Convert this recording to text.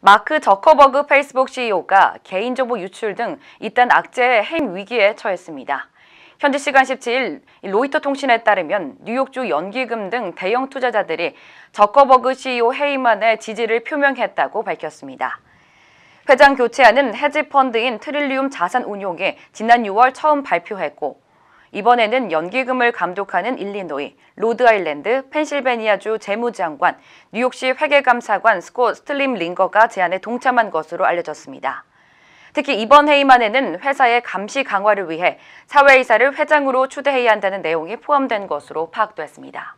마크 저커버그 페이스북 CEO가 개인정보 유출 등이단 악재의 핵 위기에 처했습니다. 현지 시간 17일 로이터 통신에 따르면 뉴욕주 연기금 등 대형 투자자들이 저커버그 CEO 해임안에 지지를 표명했다고 밝혔습니다. 회장 교체안은 헤지펀드인 트릴리움 자산운용이 지난 6월 처음 발표했고 이번에는 연기금을 감독하는 일리노이, 로드아일랜드, 펜실베니아주 재무장관, 뉴욕시 회계감사관 스코 스틀림 링거가 제안에 동참한 것으로 알려졌습니다. 특히 이번 회의만에는 회사의 감시 강화를 위해 사회이사를 회장으로 추대해야 한다는 내용이 포함된 것으로 파악됐습니다.